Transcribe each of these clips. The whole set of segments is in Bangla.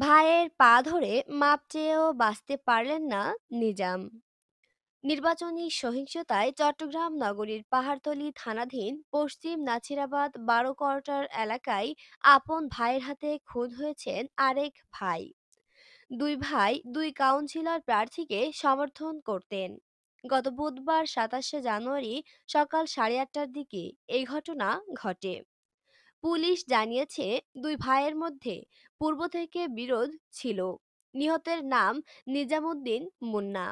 ভাইয়ের পা ধরে মাপ চেয়েও বাঁচতে পারলেন না নিজাম নির্বাচনী সহিংসতায় চট্টগ্রাম নগরীর পাহাড়তলী থানাধীন পশ্চিম নাছিরাবাদ বারো কোয়ার্টার এলাকায় আপন ভাইয়ের হাতে খুন হয়েছেন আরেক ভাই দুই ভাই দুই কাউন্সিলর প্রার্থীকে সমর্থন করতেন গত বুধবার সাতাশে জানুয়ারি সকাল সাড়ে আটটার দিকে এই ঘটনা ঘটে পুলিশ জানিয়েছে দুই ভাইয়ের মধ্যে পূর্ব থেকে বিরোধ ছিল নিহতের নাম নিজামুদ্দিন মুন্না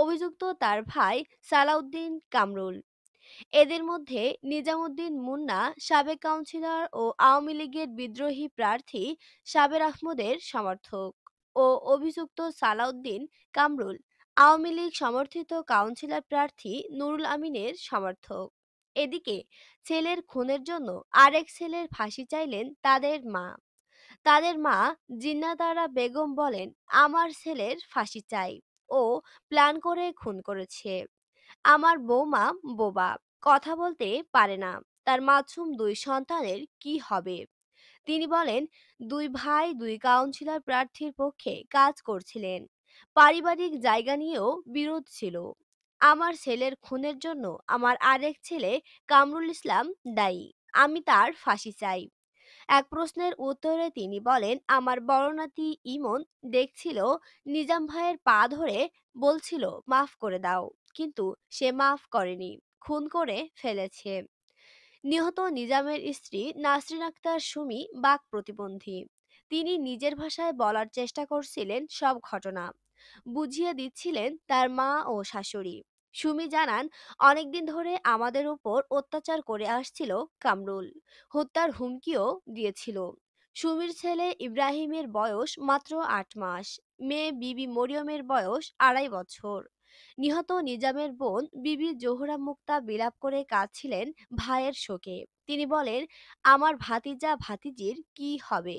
অভিযুক্ত তার ভাই সালাউদ্দিন কামরুল এদের মধ্যে নিজামুদ্দিন মুন্না সাবেক কাউন্সিলর ও আওয়ামী লীগের বিদ্রোহী প্রার্থী সাবের আহমদের সমর্থক ও অভিযুক্ত সালাউদ্দিন কামরুল আওয়ামী লীগ সমর্থিত কাউন্সিলর প্রার্থী নুরুল আমিনের সমর্থক এদিকে ছেলের খুনের জন্য আরেক ছেলের ফাঁসি চাইলেন তাদের মা তাদের মা জিন্নাদারা বেগম বলেন আমার ছেলের ফাঁসি চাই ও প্ল্যান করে খুন করেছে আমার বৌমা বোবা কথা বলতে পারে না তার মাছুম দুই সন্তানের কি হবে তিনি বলেন দুই ভাই দুই কাউন্সিলর প্রার্থীর পক্ষে কাজ করছিলেন পারিবারিক জায়গা নিয়েও বিরোধ ছিল আমার ছেলের খুনের জন্য আমার আরেক ছেলে কামরুল ইসলাম দায়ী আমি তার ফাঁসি চাই এক প্রশ্নের উত্তরে তিনি বলেন আমার বড় নাতি ইমন দেখছিল নিজাম ভাইয়ের পা ধরে বলছিল মাফ করে দাও কিন্তু সে মাফ করেনি খুন করে ফেলেছে নিহত নিজামের স্ত্রী নাসরিন আক্তার সুমি বাক প্রতিবন্ধী তিনি নিজের ভাষায় বলার চেষ্টা করছিলেন সব ঘটনা বুঝিয়ে দিচ্ছিলেন তার মা ও শাশুড়ি সুমি জানান অনেকদিন ধরে আমাদের ওপর অত্যাচার করে আসছিল কামরুল হত্যার হুমকিও দিয়েছিল সুমির ছেলে ইব্রাহিমের বয়স মাত্র আট মাস মেয়ে বিবি মরিয়মের বয়স আড়াই বছর নিহত নিজামের বোন বিবি জোহরা মুক্তা বিলাপ করে কাঁদছিলেন ভাইয়ের শোকে তিনি বলেন আমার ভাতিজা ভাতিজির কি হবে